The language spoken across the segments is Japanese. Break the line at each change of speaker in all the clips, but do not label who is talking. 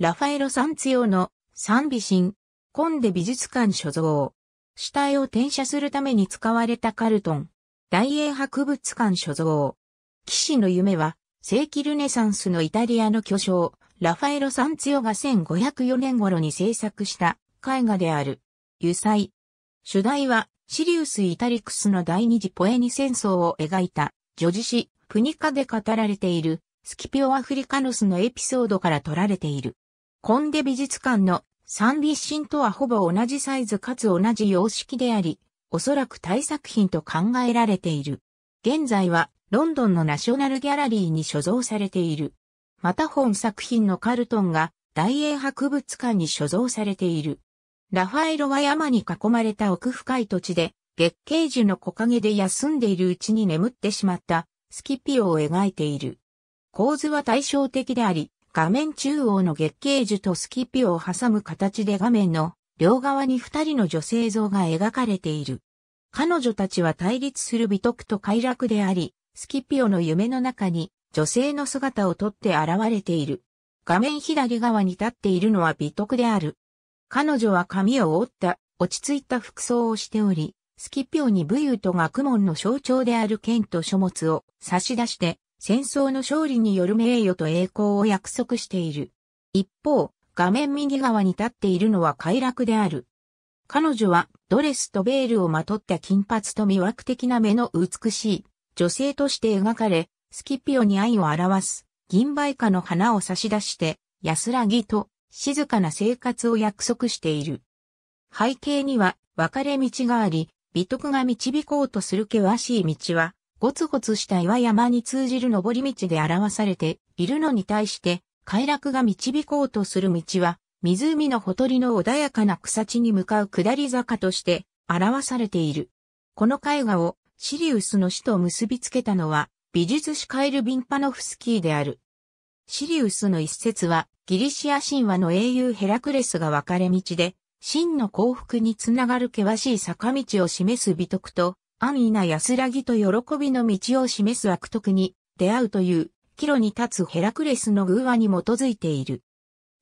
ラファエロ・サンツヨのビ美ン、コンデ美術館所蔵。死体を転写するために使われたカルトン。大英博物館所蔵。騎士の夢は、世紀ルネサンスのイタリアの巨匠、ラファエロ・サンツヨが1504年頃に制作した絵画である。油彩。主題は、シリウス・イタリクスの第二次ポエニ戦争を描いた、女児詩、プニカで語られている、スキピオ・アフリカノスのエピソードから取られている。コンデ美術館の三立神とはほぼ同じサイズかつ同じ様式であり、おそらく大作品と考えられている。現在はロンドンのナショナルギャラリーに所蔵されている。また本作品のカルトンが大英博物館に所蔵されている。ラファエロは山に囲まれた奥深い土地で、月桂樹の木陰で休んでいるうちに眠ってしまったスキピオを描いている。構図は対照的であり、画面中央の月桂樹とスキピオを挟む形で画面の両側に二人の女性像が描かれている。彼女たちは対立する美徳と快楽であり、スキピオの夢の中に女性の姿をとって現れている。画面左側に立っているのは美徳である。彼女は髪を覆った落ち着いた服装をしており、スキピオに武勇と学問の象徴である剣と書物を差し出して戦争の勝利による名誉と栄光を約束している。一方、画面右側に立っているのは快楽である。彼女はドレスとベールをまとった金髪と魅惑的な目の美しい女性として描かれ、スキピオに愛を表す銀梅花の花を差し出して安らぎと静かな生活を約束している。背景には別れ道があり、美徳が導こうとする険しい道はゴツゴツした岩山に通じる登り道で表されているのに対して、快楽が導こうとする道は、湖のほとりの穏やかな草地に向かう下り坂として表されている。この絵画をシリウスの死と結びつけたのは美術史カイル・ビンパノフスキーである。シリウスの一節はギリシア神話の英雄ヘラクレスが分かれ道で、真の幸福につながる険しい坂道を示す美徳と安易な安らぎと喜びの道を示す悪徳に出会うという、岐路に立つヘラクレスの偶話に基づいている。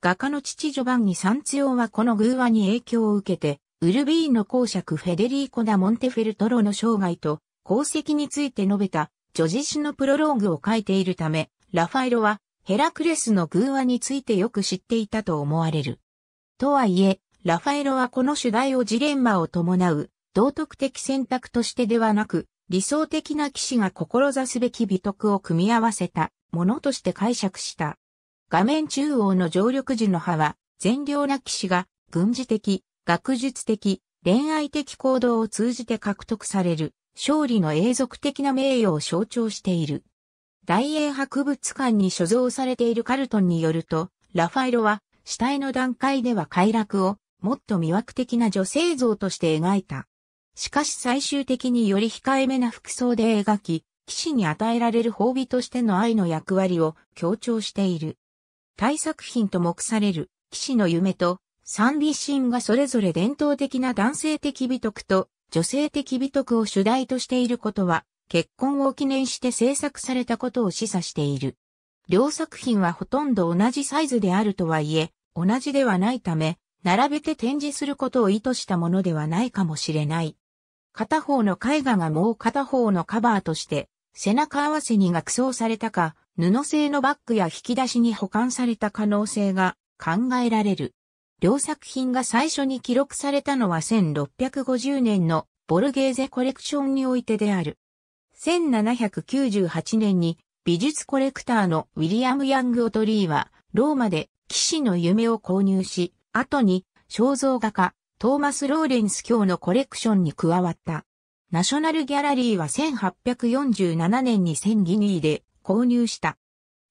画家の父ジョバンニ・サンツヨはこの偶話に影響を受けて、ウルビーンの公爵フェデリーコ・ダ・モンテフェルトロの生涯と功績について述べたジョジシのプロローグを書いているため、ラファエロはヘラクレスの偶話についてよく知っていたと思われる。とはいえ、ラファエロはこの主題をジレンマを伴う道徳的選択としてではなく、理想的な騎士が志すべき美徳を組み合わせたものとして解釈した。画面中央の常緑樹の葉は、善良な騎士が軍事的、学術的、恋愛的行動を通じて獲得される、勝利の永続的な名誉を象徴している。大英博物館に所蔵されているカルトンによると、ラファエロは、死体の段階では快楽を、もっと魅惑的な女性像として描いた。しかし最終的により控えめな服装で描き、騎士に与えられる褒美としての愛の役割を強調している。大作品と目される騎士の夢と三美神がそれぞれ伝統的な男性的美徳と女性的美徳を主題としていることは結婚を記念して制作されたことを示唆している。両作品はほとんど同じサイズであるとはいえ、同じではないため、並べて展示することを意図したものではないかもしれない。片方の絵画がもう片方のカバーとして、背中合わせに額装されたか、布製のバッグや引き出しに保管された可能性が考えられる。両作品が最初に記録されたのは1650年のボルゲーゼコレクションにおいてである。1798年に美術コレクターのウィリアム・ヤング・オトリーはローマで騎士の夢を購入し、後に肖像画家トーマス・ローレンス卿のコレクションに加わった。ナショナルギャラリーは1847年に1000ギニーで購入した。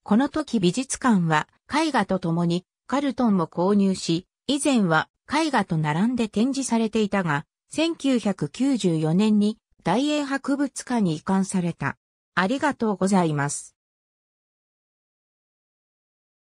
この時美術館は絵画と共にカルトンも購入し、以前は絵画と並んで展示されていたが、1994年に大英博物館に移管された。ありがとうございます。